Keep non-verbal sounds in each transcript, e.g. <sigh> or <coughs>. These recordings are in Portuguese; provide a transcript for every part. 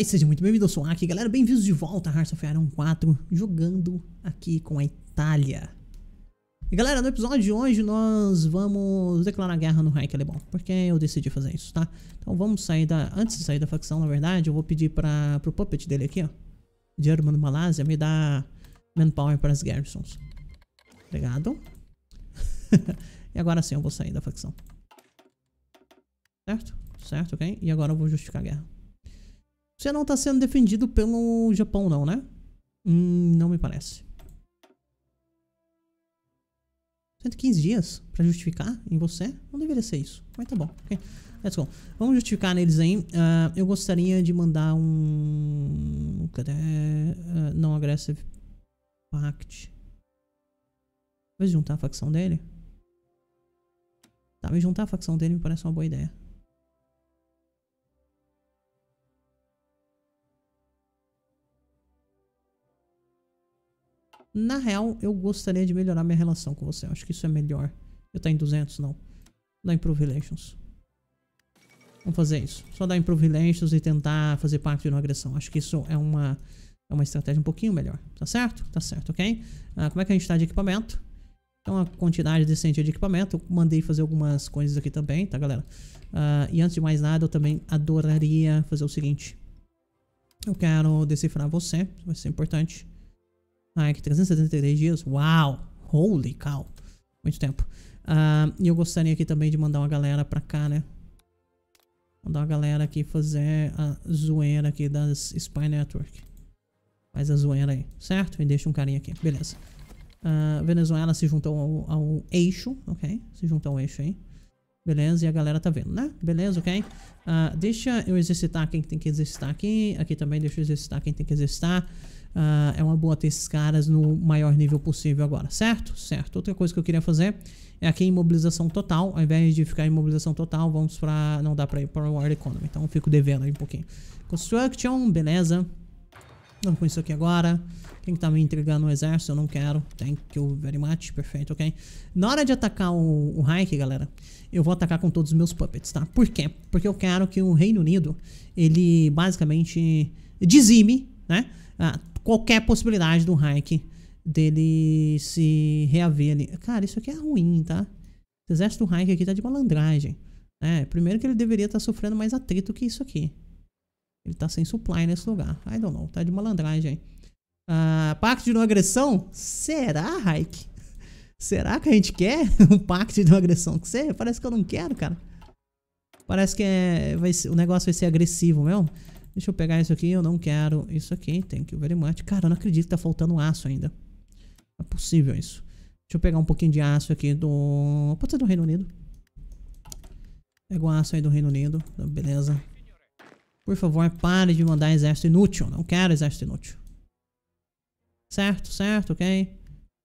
e seja muito bem-vindo, eu sou aqui, galera, bem-vindos de volta a Hearts of Iron 4, jogando aqui com a Itália. E galera, no episódio de hoje nós vamos declarar guerra no Reich Alemão, porque eu decidi fazer isso, tá? Então vamos sair da... antes de sair da facção, na verdade, eu vou pedir para pro puppet dele aqui, ó, German Malásia, me dar manpower para as garrisons. Obrigado. <laughs> e agora sim eu vou sair da facção. Certo? Certo, ok? E agora eu vou justificar a guerra. Você não está sendo defendido pelo Japão, não, né? Hum, não me parece. 115 dias para justificar em você? Não deveria ser isso. Mas tá bom. Let's go. Vamos justificar neles aí. Uh, eu gostaria de mandar um... Cadê? Uh, não aggressive pact. Vamos juntar a facção dele. Tá? me juntar a facção dele me parece uma boa ideia. Na real, eu gostaria de melhorar minha relação com você. Eu acho que isso é melhor. Eu tá em 200, não. Dá Improve Relations. Vamos fazer isso. Só dar Improve Relations e tentar fazer parte de uma agressão. Acho que isso é uma, é uma estratégia um pouquinho melhor. Tá certo? Tá certo, ok? Ah, como é que a gente tá de equipamento? Então, a quantidade decente de equipamento. Eu mandei fazer algumas coisas aqui também, tá, galera? Ah, e antes de mais nada, eu também adoraria fazer o seguinte. Eu quero decifrar você. Vai ser importante. Ah, é que 373 dias? Uau! Holy cow! Muito tempo. Uh, e eu gostaria aqui também de mandar uma galera pra cá, né? Mandar uma galera aqui fazer a zoeira aqui das Spy Network. Faz a zoeira aí, certo? E deixa um carinha aqui, beleza. Uh, Venezuela se juntou ao, ao, eixo, ok? Se juntou ao eixo aí. Beleza, e a galera tá vendo, né? Beleza, ok? Uh, deixa eu exercitar quem tem que exercitar aqui. Aqui também deixa eu exercitar quem tem que exercitar. Uh, é uma boa ter esses caras no maior nível possível agora, certo? Certo. Outra coisa que eu queria fazer é aqui imobilização total. Ao invés de ficar em total, vamos pra... Não dá pra ir para War Economy, então eu fico devendo aí um pouquinho. Construction, beleza. Não com isso aqui agora. Quem que tá me entregando o exército, eu não quero. Thank you very much. Perfeito, ok. Na hora de atacar o, o Reich, galera, eu vou atacar com todos os meus puppets, tá? Por quê? Porque eu quero que o Reino Unido, ele basicamente dizime, né? Ah, qualquer possibilidade do Hayek dele se reaver ali. Cara, isso aqui é ruim, tá? O exército do Hayek aqui tá de malandragem. É, Primeiro que ele deveria estar tá sofrendo mais atrito que isso aqui. Ele tá sem supply nesse lugar. I don't know, tá de malandragem Uh, pacto de não agressão? Será, Hayek? Será que a gente quer <laughs> um pacto de não agressão com você? Parece que eu não quero, cara. Parece que é, vai ser, o negócio vai ser agressivo mesmo. Deixa eu pegar isso aqui, eu não quero isso aqui. Thank you very much. Cara, eu não acredito que tá faltando aço ainda. Não é possível isso. Deixa eu pegar um pouquinho de aço aqui do... Pode ser do Reino Unido. Pega o aço aí do Reino Unido. Tá, beleza. Por favor, pare de mandar exército inútil. Não quero exército inútil. Certo, certo, ok.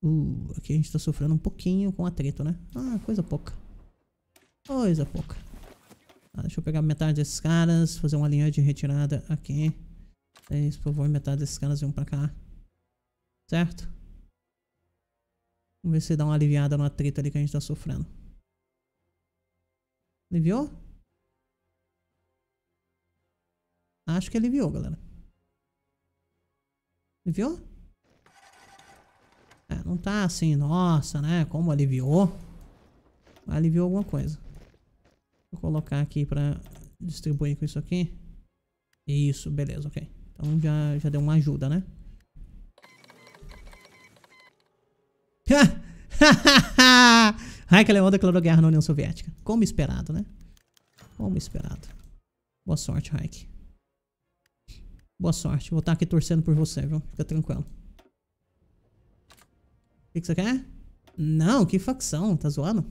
Uh, aqui a gente tá sofrendo um pouquinho com atrito, né? Ah, coisa pouca. Coisa pouca. Ah, deixa eu pegar metade desses caras, fazer uma linha de retirada aqui. É por favor, metade desses caras vão pra cá. Certo? Vamos ver se dá uma aliviada na treta ali que a gente tá sofrendo. Aliviou? Acho que aliviou, galera. Aliviou? É, não tá assim, nossa, né? Como aliviou? Aliviou alguma coisa. Vou colocar aqui para distribuir com isso aqui. Isso, beleza, ok. Então já, já deu uma ajuda, né? Raikkonen <laughs> é declarou guerra na União Soviética. Como esperado, né? Como esperado. Boa sorte, Raik. Boa sorte. Vou estar tá aqui torcendo por você, viu? Fica tranquilo. O que, que você quer? Não, que facção. Tá zoando?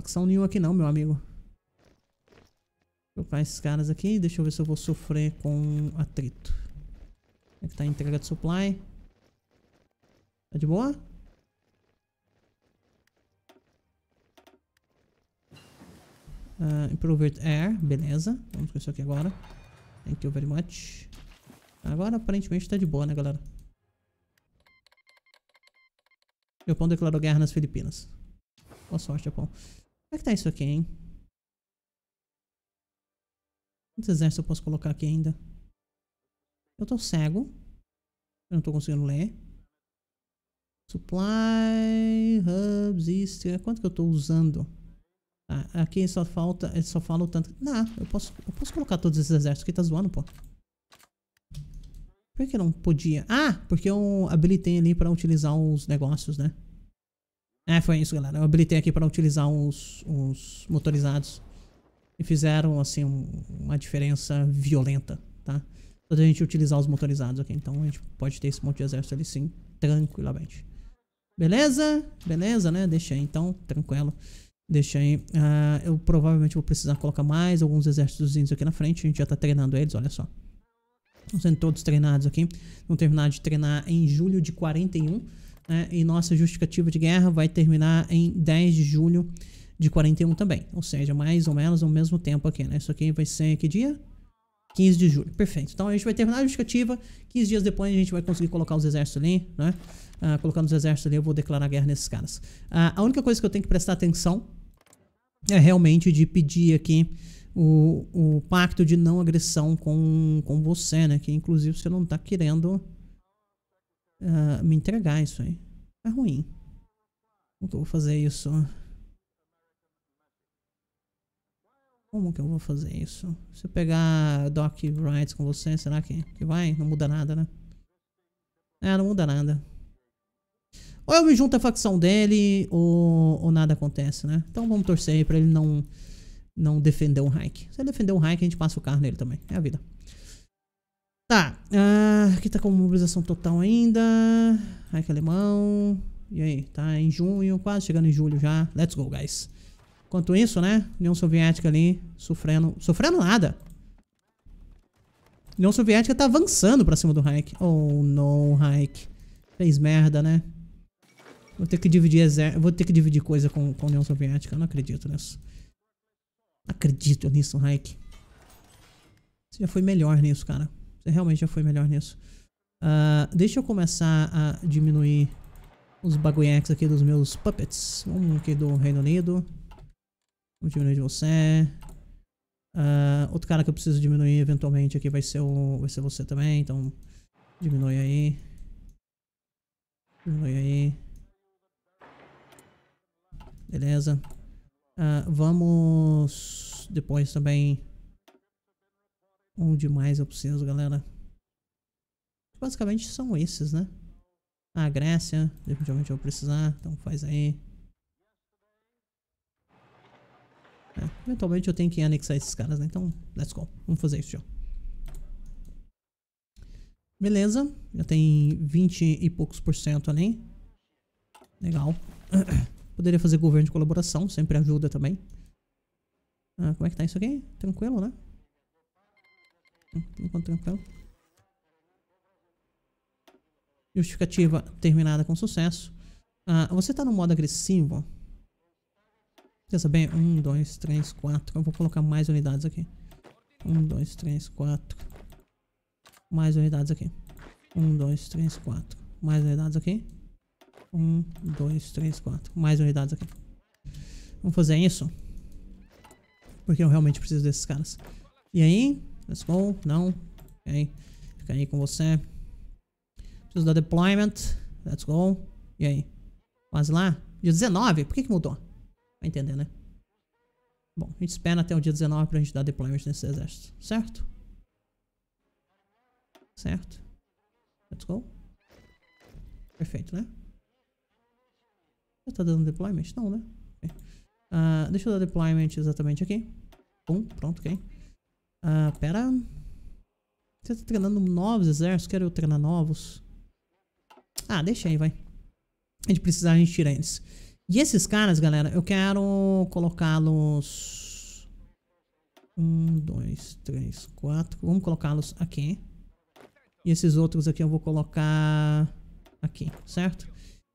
Facção nenhuma aqui não, meu amigo. Vou colocar esses caras aqui. Deixa eu ver se eu vou sofrer com atrito. Como é que tá a entrega de supply? Tá de boa? Uh, ah, improved Air, beleza. Vamos com isso aqui agora. Thank you very much. Agora aparentemente tá de boa, né, galera? Japão declarou guerra nas Filipinas. Boa sorte, Japão. Como é que tá isso aqui, hein? Quantos exércitos eu posso colocar aqui ainda? Eu tô cego. Eu não tô conseguindo ler. Supply, hubs, isso. Quanto que eu tô usando? Ah, aqui só falta. Só fala o tanto. Não, eu posso, eu posso colocar todos esses exércitos aqui. Tá zoando, pô. Por que eu não podia? Ah, porque eu habilitei ali pra utilizar os negócios, né? É, foi isso, galera. Eu habilitei aqui para utilizar uns, uns motorizados. E fizeram, assim, um, uma diferença violenta, tá? Só a gente utilizar os motorizados aqui. Então a gente pode ter esse monte de exército ali sim, tranquilamente. Beleza? Beleza, né? Deixa aí então, tranquilo. Deixa aí. Uh, eu provavelmente vou precisar colocar mais alguns exércitos aqui na frente. A gente já tá treinando eles, olha só. Estão sendo todos treinados aqui. Vão terminar de treinar em julho de 41 né, nossa justificativa de guerra vai terminar em 10 de julho de 41 também. Ou seja, mais ou menos ao mesmo tempo aqui, né? Isso aqui vai ser que dia? 15 de julho. Perfeito. Então a gente vai terminar a justificativa. 15 dias depois a gente vai conseguir colocar os exércitos ali, né? Ah, colocando os exércitos ali, eu vou declarar guerra nesses caras. Ah, a única coisa que eu tenho que prestar atenção é realmente de pedir aqui o, o pacto de não agressão com, com você, né? Que inclusive você não tá querendo uh, me entregar isso aí. é ruim. Como que eu vou fazer isso? Como que eu vou fazer isso? Se eu pegar Doc Rights com você, será que, que vai? Não muda nada, né? É, não muda nada. Ou eu me junto à facção dele, ou, ou nada acontece, né? Então vamos torcer aí pra ele não, não defender um hike Se ele defender um hike a gente passa o carro nele também. É a vida. Tá. Ah, aqui tá com mobilização total ainda. Ai, que alemão. E aí? Tá em junho, quase chegando em julho já. Let's go, guys. Enquanto isso, né? União Soviética ali sofrendo. Sofrendo nada. União Soviética tá avançando pra cima do Reich. Oh, não, Reich. Fez merda, né? Vou ter que dividir exército. Vou ter que dividir coisa com, com a União Soviética. Eu não acredito nisso. Não acredito nisso, Reich. Você já foi melhor nisso, cara realmente já foi melhor nisso. Uh, deixa eu começar a diminuir os bagulhex aqui dos meus puppets. Um aqui do Reino Unido. Vou diminuir de você. Uh, outro cara que eu preciso diminuir eventualmente aqui vai ser, o, vai ser você também, então diminui aí. Diminui aí. Beleza. Uh, vamos depois também um demais é preciso galera. Basicamente são esses, né? A Grécia, definitivamente vou precisar, então faz aí. É, eventualmente eu tenho que anexar esses caras, né? Então, let's go. Vamos fazer isso já. Beleza, já tem 20 e poucos por cento ali. Legal. <coughs> Poderia fazer governo de colaboração, sempre ajuda também. Ah, como é que tá isso aqui? Tranquilo, né? Enquanto então. Justificativa terminada com sucesso. Ah, você tá no modo agressivo? Quer saber? Um, dois, três, quatro. Eu vou colocar mais unidades aqui. Um, dois, três, quatro. Mais unidades aqui. Um, dois, três, quatro. Mais unidades aqui. Um, dois, três, quatro. Mais unidades aqui. Vamos fazer isso. Porque eu realmente preciso desses caras. E aí, Let's go. Não. Ok. Fica aí com você. Preciso da deployment. Let's go. E aí? Quase lá. Dia 19? Por que, que mudou? Vai entender, né? Bom, a gente espera até o dia 19 pra gente dar deployment nesse exército, certo? Certo. Let's go. Perfeito, né? Já tá dando deployment? Não, né? Okay. Uh, deixa eu dar deployment exatamente aqui. Pum, pronto, ok. Ah, pera. Você tá treinando novos exércitos? Quero eu treinar novos. Ah, deixa aí, vai. A gente precisa a gente tira eles. E esses caras, galera, eu quero colocá-los... Um, dois, três, quatro. Vamos colocá-los aqui. E esses outros aqui eu vou colocar aqui, certo?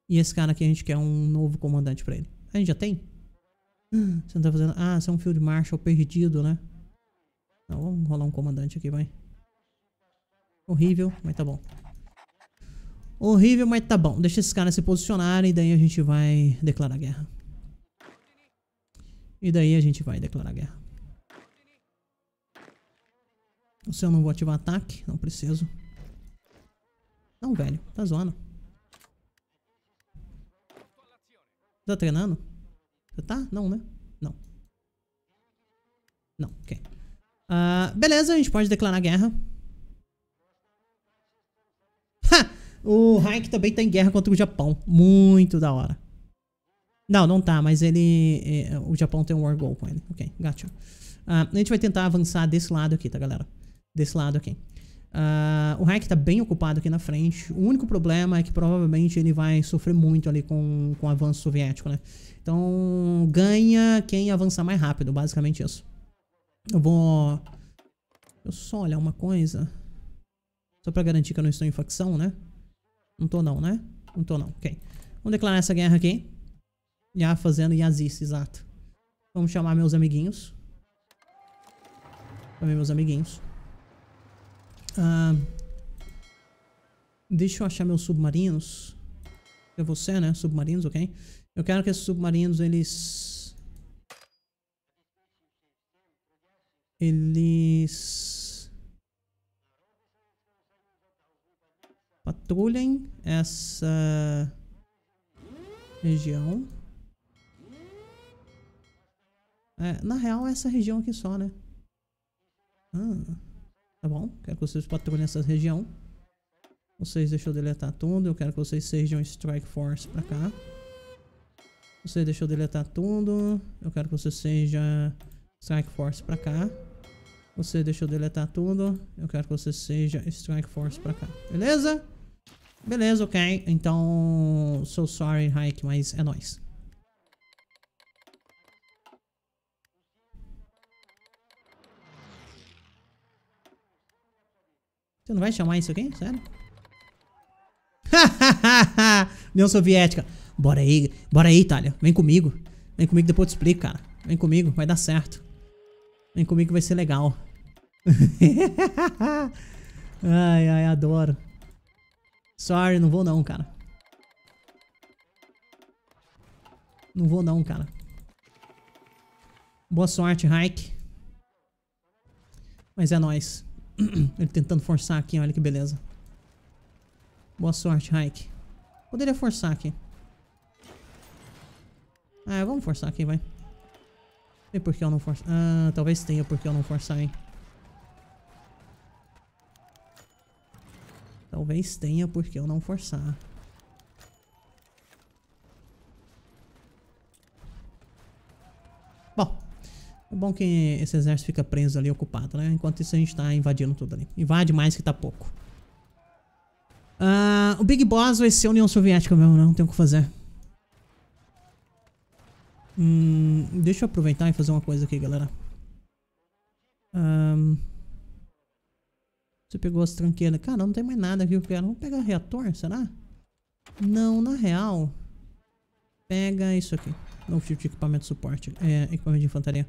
E esse cara aqui a gente quer um novo comandante pra ele. A gente já tem? Você não tá fazendo... Ah, você é um Field Marshal perdido, né? Então, vamos rolar um comandante aqui, vai. Horrível, mas tá bom. Horrível, mas tá bom. Deixa esses caras se posicionarem e daí a gente vai declarar guerra. E daí a gente vai declarar guerra. O seu não vou ativar ataque, não preciso. Não, velho, tá zoando. Tá treinando? Você tá? Não, né? Não. Não, ok. Uh, beleza, a gente pode declarar guerra. Ha! O Reich também tá em guerra contra o Japão. Muito da hora. Não, não tá, mas ele... Eh, o Japão tem um war goal com ele. Ok, gotcha. Uh, a gente vai tentar avançar desse lado aqui, tá, galera? Desse lado aqui. Uh, o Reich tá bem ocupado aqui na frente. O único problema é que provavelmente ele vai sofrer muito ali com, com o avanço soviético, né? Então, ganha quem avançar mais rápido, basicamente isso. Eu vou... Deixa eu só olhar uma coisa. Só pra garantir que eu não estou em facção, né? Não tô não, né? Não tô não, ok. Vamos declarar essa guerra aqui. Já fazendo Yazis, exato. Vamos chamar meus amiguinhos. Chamei meus amiguinhos. Ah, deixa eu achar meus submarinos. É você, né? Submarinos, ok. Eu quero que esses submarinos, eles Eles patrulhem essa região. É, na real, é essa região aqui só, né? Ah, tá bom. Quero que vocês patrulhem essa região. Vocês deixam deletar tudo. Eu quero que vocês sejam Strike Force pra cá. Você deixou deletar tudo. Eu quero que você seja Strike Force pra cá. Você deixa eu deletar tudo. Eu quero que você seja Strike Force pra cá. Beleza? Beleza, ok. Então, so sorry, Hayek, mas é nóis. Você não vai chamar isso aqui? Sério? <laughs> União Soviética. Bora aí, bora aí, Itália. Vem comigo. Vem comigo, depois eu te explico, cara. Vem comigo, vai dar certo. Vem comigo, vai ser legal. <laughs> ai, ai, adoro. Sorry, não vou não, cara. Não vou não, cara. Boa sorte, Hike. Mas é nóis. <clears throat> Ele tentando forçar aqui, olha que beleza. Boa sorte, Hike. Poderia forçar aqui. Ah, vamos forçar aqui, vai. Tem por que eu não forçar? Ah, talvez tenha por que eu não forçar, hein. Talvez tenha porque eu não forçar. Bom, é bom que esse exército fica preso ali, ocupado, né? Enquanto isso a gente tá invadindo tudo ali. Invade mais que tá pouco. Uh, o Big Boss vai ser a União Soviética mesmo, né? não tem o que fazer. Hum, deixa eu aproveitar e fazer uma coisa aqui, galera. Você pegou as tranqueiras. Cara, não tem mais nada aqui. quero Vamos pegar reator, será? Não, na real. Pega isso aqui. Novo tipo de equipamento de suporte. É, equipamento de infantaria.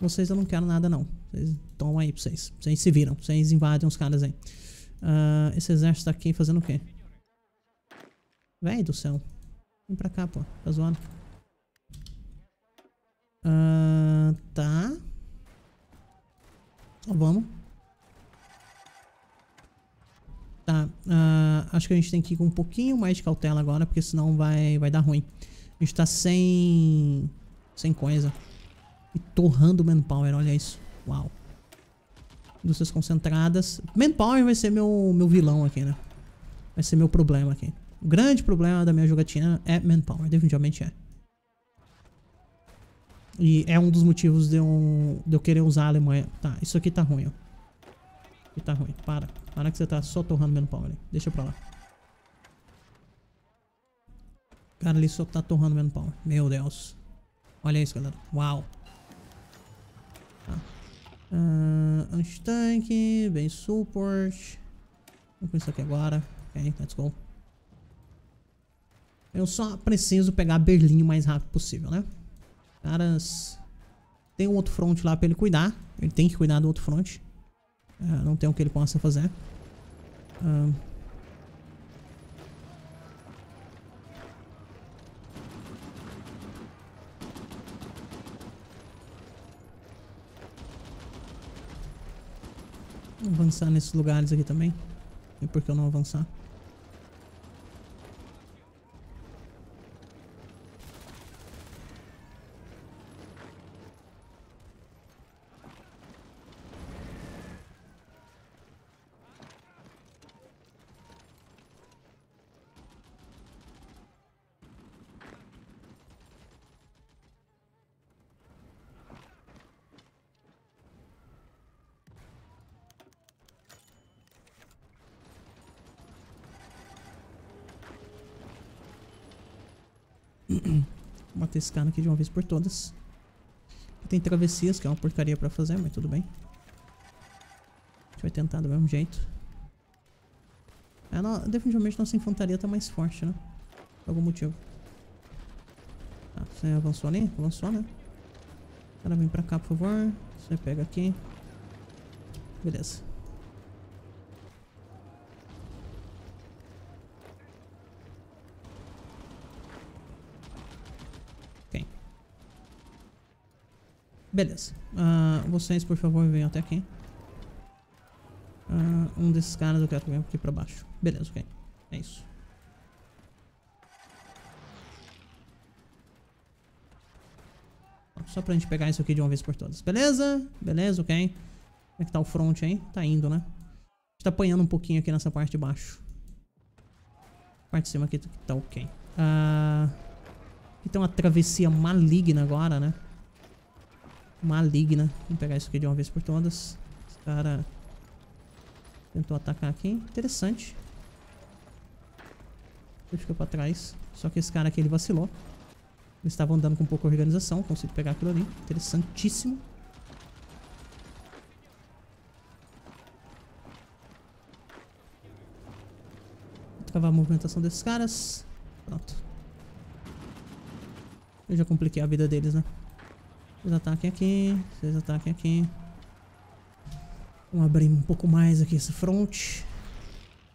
Vocês eu não quero nada, não. Vocês tomam aí pra vocês. Vocês se viram. Vocês invadem os caras aí. Uh, esse exército aqui fazendo o quê? Véi do céu. Vem pra cá, pô. Tá zoando. Uh, tá. Então vamos. Acho que a gente tem que ir com um pouquinho mais de cautela agora, porque senão vai, vai dar ruim. A gente tá sem... Sem coisa. E torrando manpower, olha isso. Uau. Indústrias concentradas. Manpower vai ser meu, meu vilão aqui, né? Vai ser meu problema aqui. O grande problema da minha jogatina é manpower, definitivamente é. E é um dos motivos de eu, de eu querer usar a Alemanha. Tá, isso aqui tá ruim, ó. E tá ruim. Para. Para que você tá só torrando meu pau ali. Deixa pra lá. O cara ali só tá torrando meu pau. Meu Deus. Olha isso, galera. Uau. Tá. Uh, ah, anti tank Bem support. Vamos com isso aqui agora. Ok, let's go. Eu só preciso pegar Berlim o mais rápido possível, né? Caras... Tem um outro front lá pra ele cuidar. Ele tem que cuidar do outro front. É, não tem o que ele possa fazer. Uh, avançar nesses lugares aqui também. E por que eu não avançar? Matar esse cara aqui de uma vez por todas. tem travessias, que é uma porcaria pra fazer, mas tudo bem. A gente vai tentar do mesmo jeito. Ela, é, definitivamente nossa infantaria tá mais forte, né? Por algum motivo. Tá, você avançou ali? Avançou, né? cara vem pra cá, por favor. Você pega aqui. Beleza. Beleza. Uh, vocês, por favor, venham até aqui. Uh, um desses caras eu quero que venha aqui pra baixo. Beleza, ok. É isso. Só pra gente pegar isso aqui de uma vez por todas. Beleza? Beleza, ok. Como é que tá o front aí? Tá indo, né? A gente tá apanhando um pouquinho aqui nessa parte de baixo. A parte de cima aqui tá ok. Uh, aqui tem uma travessia maligna agora, né? maligna. Vamos pegar isso aqui de uma vez por todas. Esse cara tentou atacar aqui. Interessante. Ele ficou pra trás. Só que esse cara aqui, ele vacilou. Ele estava andando com pouca organização. Consigo pegar aquilo ali. Interessantíssimo. Vou travar a movimentação desses caras. Pronto. Eu já compliquei a vida deles, né? Vocês ataquem aqui, vocês ataquem aqui. Vamos abrir um pouco mais aqui esse front.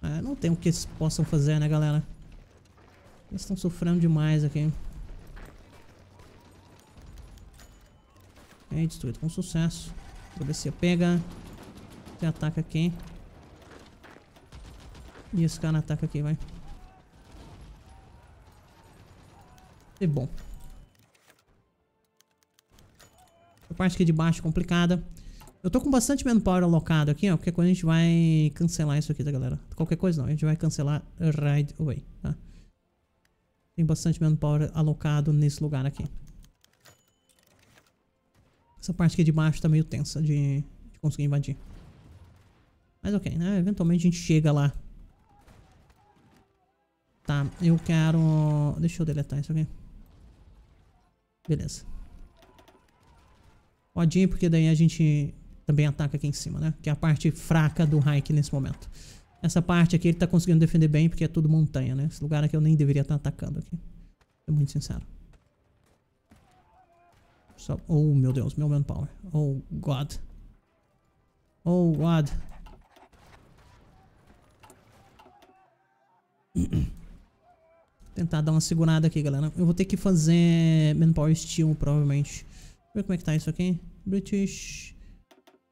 É, não tem o que eles possam fazer, né, galera? Eles estão sofrendo demais aqui. É destruído com sucesso. Vou Policia pega. Você ataca aqui. E esse cara ataca aqui, vai. E bom. parte aqui de baixo complicada. Eu tô com bastante manpower alocado aqui, ó. Qualquer coisa a gente vai cancelar isso aqui, tá, galera? Qualquer coisa não, a gente vai cancelar right away, tá? Tem bastante manpower alocado nesse lugar aqui. Essa parte aqui de baixo tá meio tensa de, de conseguir invadir. Mas ok, né? Eventualmente a gente chega lá. Tá, eu quero... Deixa eu deletar isso aqui. Beleza. Odin, porque daí a gente também ataca aqui em cima, né? Que é a parte fraca do Raik nesse momento. Essa parte aqui ele tá conseguindo defender bem porque é tudo montanha, né? Esse lugar aqui eu nem deveria estar tá atacando aqui. Tô muito sincero. Só... Oh, meu Deus, meu manpower. Oh, God. Oh, God. <clears throat> Tentar dar uma segurada aqui, galera. Eu vou ter que fazer manpower steel, provavelmente. Ver como é que tá isso aqui. British.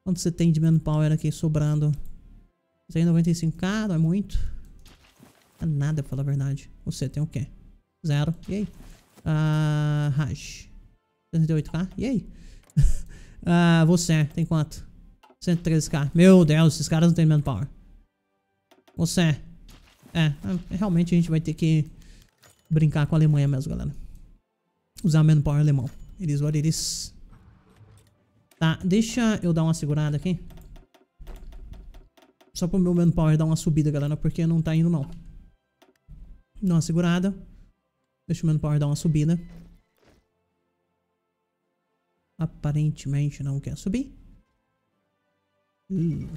Quanto você tem de manpower aqui sobrando? Isso aí 95k, é não é muito. Não é nada, pra falar a verdade. Você tem o quê? Zero. E aí? Ah, Raj. 108k. E aí? <laughs> ah, você tem quanto? 113k. Meu Deus, esses caras não têm manpower. Você. É, é, realmente a gente vai ter que brincar com a Alemanha mesmo, galera. Usar manpower alemão. It is what it is. Tá, deixa eu dar uma segurada aqui. Só pro meu manpower dar uma subida, galera, porque não tá indo, não. Dá uma segurada. Deixa o manpower dar uma subida. Aparentemente não quer subir. Hum.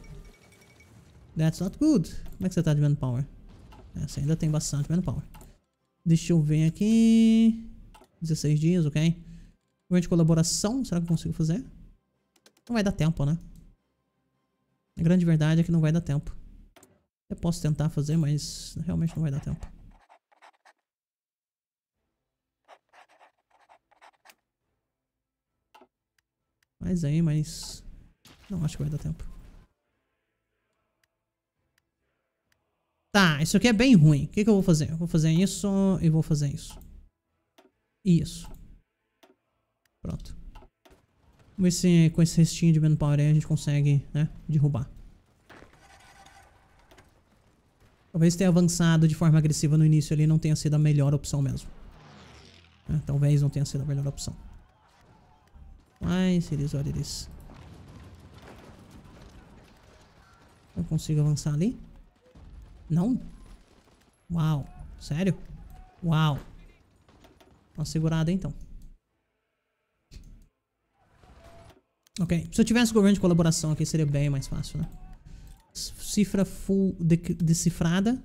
that's not good. Como é que você tá de manpower? Essa ainda tem bastante manpower. Deixa eu ver aqui. 16 dias, ok. Movimento de colaboração, será que eu consigo fazer? Não vai dar tempo, né? A grande verdade é que não vai dar tempo. Eu posso tentar fazer, mas realmente não vai dar tempo. Mas aí, mas... Não acho que vai dar tempo. Tá, isso aqui é bem ruim. O que, que eu vou fazer? Eu vou fazer isso e vou fazer isso. Isso. Pronto. Vamos ver se é com esse restinho de manpower aí a gente consegue, né, derrubar. Talvez ter avançado de forma agressiva no início ali não tenha sido a melhor opção mesmo. É, talvez não tenha sido a melhor opção. Mas eles, olha eles. Eu consigo avançar ali? Não? Uau. Sério? Uau. Uma segurada então. Ok. Se eu tivesse governo de colaboração aqui, seria bem mais fácil, né? Cifra full de decifrada.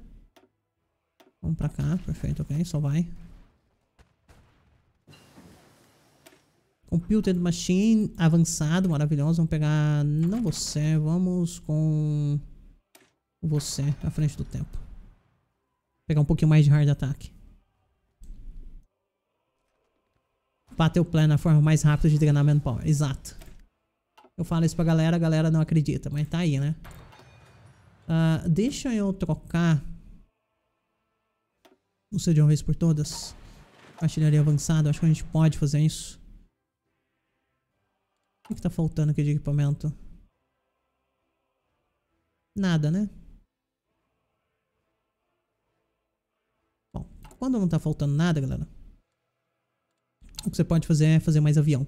Vamos pra cá. Perfeito, ok. Só vai. Computer Machine avançado, maravilhoso. Vamos pegar... Não você, vamos com... Você, à frente do tempo. Vou pegar um pouquinho mais de hard attack. Bater o plan na forma mais rápida de drenar manpower. Exato. Eu falo isso pra galera, a galera não acredita, mas tá aí, né? Uh, deixa eu trocar. Não sei de uma vez por todas. Artilharia avançada, acho que a gente pode fazer isso. O que, que tá faltando aqui de equipamento? Nada, né? Bom, quando não tá faltando nada, galera, o que você pode fazer é fazer mais avião.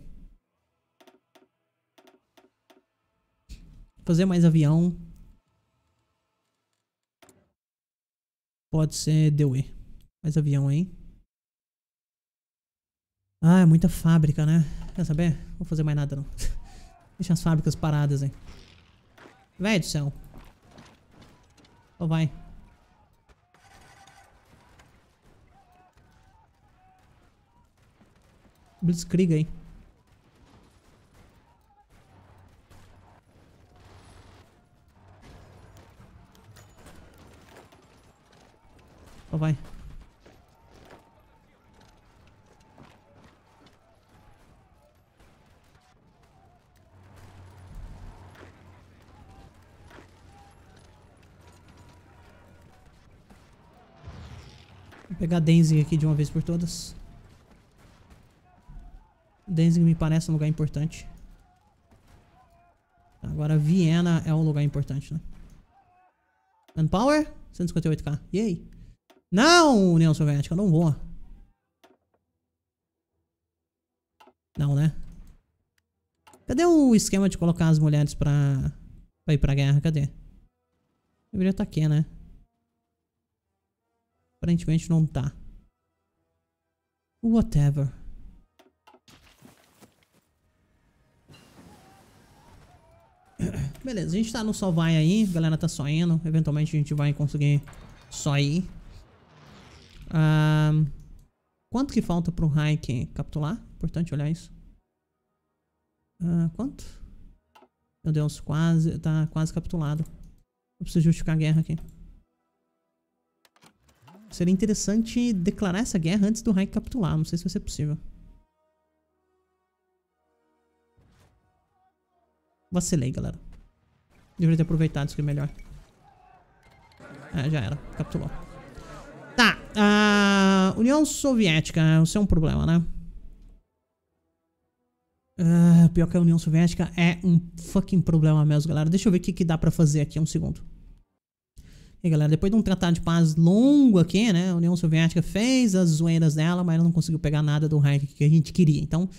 Fazer mais avião. Pode ser DUE. Mais avião, hein? Ah, é muita fábrica, né? Quer saber? Não vou fazer mais nada, não. <laughs> Deixa as fábricas paradas, hein? Véi do céu. Só vai. Blitzkrieg, hein? Só vai. Vou pegar a aqui de uma vez por todas. Danzig me parece um lugar importante. Agora Viena é um lugar importante, né? Manpower? 158k. E aí? Não, União Soviética, não vou. Não, né? Cadê o esquema de colocar as mulheres pra, pra ir pra guerra? Cadê? Deveria estar tá aqui, né? Aparentemente não tá. Whatever. Beleza, a gente tá no só vai aí, a galera tá só indo. Eventualmente a gente vai conseguir só ir quanto que falta pro Reich capitular? Importante olhar isso. Uh, quanto? Meu Deus, quase. Tá quase capitulado. Eu preciso justificar a guerra aqui. Seria interessante declarar essa guerra antes do Reich capitular. Não sei se vai ser possível. Vacilei, galera. Deveria ter aproveitado isso aqui melhor. É, já era. Capitulou a União Soviética, isso é um problema, né? Uh, pior que a União Soviética é um fucking problema mesmo, galera. Deixa eu ver o que, que dá pra fazer aqui, um segundo. E galera, depois de um tratado de paz longo aqui, né? A União Soviética fez as zoeiras dela, mas ela não conseguiu pegar nada do hack que a gente queria. Então,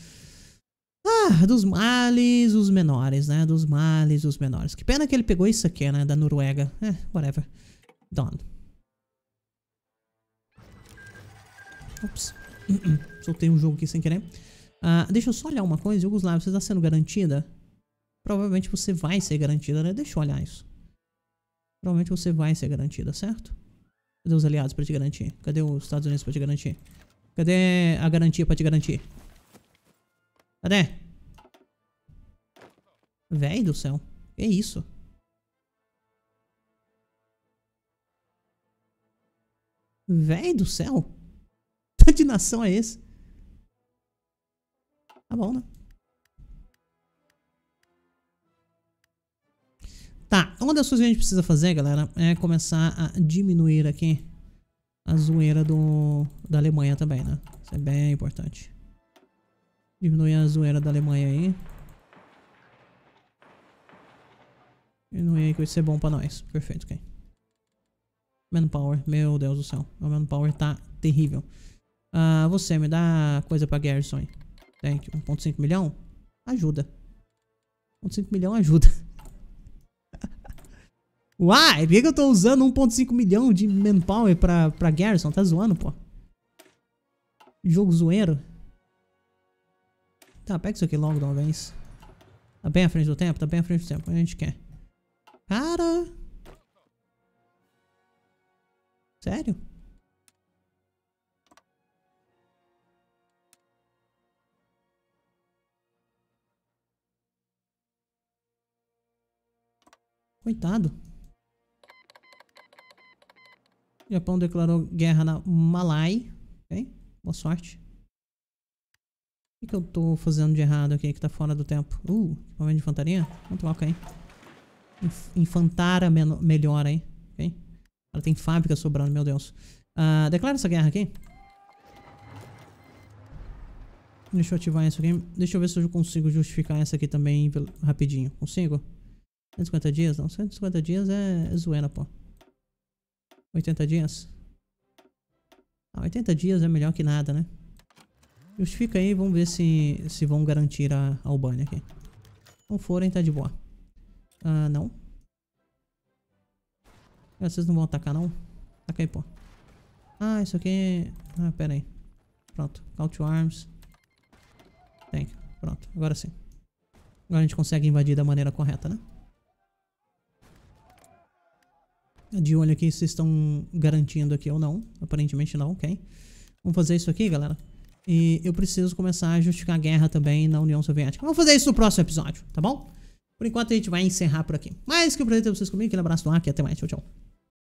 ah, dos males, os menores, né? Dos males, os menores. Que pena que ele pegou isso aqui, né? Da Noruega. É, whatever. Done. Ops. <clears throat> Soltei um jogo aqui sem querer. Uh, deixa eu só olhar uma coisa. Yugoslávia, você está sendo garantida? Provavelmente você vai ser garantida, né? Deixa eu olhar isso. Provavelmente você vai ser garantida, certo? Cadê os aliados para te garantir? Cadê os Estados Unidos para te garantir? Cadê a garantia para te garantir? Cadê? Véi do céu. Que isso? Véi do céu. Tanto de nação é esse? Tá bom, né? Tá, uma das coisas que a gente precisa fazer, galera, é começar a diminuir aqui a zoeira do, da Alemanha também, né? Isso é bem importante. Diminuir a zoeira da Alemanha aí. Diminuir aí que vai ser é bom pra nós. Perfeito, ok. Manpower, meu Deus do céu. O manpower tá terrível. Ah, você me dá coisa pra Garrison. Thank you. 1.5 milhão? Ajuda. 1.5 milhão ajuda. <laughs> Uai, por que, eu tô usando 1.5 milhão de manpower pra, pra Garrison? Tá zoando, pô. Jogo zoeiro. Tá, pega isso aqui logo, vez. Tá bem à frente do tempo? Tá bem à frente do tempo. A gente quer. Cara... Sério? Coitado. O Japão declarou guerra na Malai. Ok? Boa sorte. O que, que eu tô fazendo de errado aqui que tá fora do tempo? Uh, equipamento de infantaria? Vamos troca aí. Inf infantara melhor aí. Ok? Agora tem fábrica sobrando, meu Deus. Uh, declara essa guerra aqui. Deixa eu ativar isso aqui. Deixa eu ver se eu consigo justificar essa aqui também rapidinho. Consigo? 150 dias? Não, 150 dias é, é, zoeira, pô. 80 dias? Ah, 80 dias é melhor que nada, né? Justifica aí, vamos ver se, se vão garantir a, Albânia aqui. Não forem, tá de boa. Ah, não. Ah, vocês não vão atacar, não? Ataca aí, pô. Ah, isso aqui... É, ah, pera aí. Pronto. Call to arms. tem Pronto, agora sim. Agora a gente consegue invadir da maneira correta, né? de olho aqui se estão garantindo aqui ou não. Aparentemente não, ok. Vamos fazer isso aqui, galera. E eu preciso começar a justificar a guerra também na União Soviética. Vamos fazer isso no próximo episódio, tá bom? Por enquanto a gente vai encerrar por aqui. Mas que eu prazer ter vocês comigo. Aquele abraço do ar e até mais. Tchau, tchau.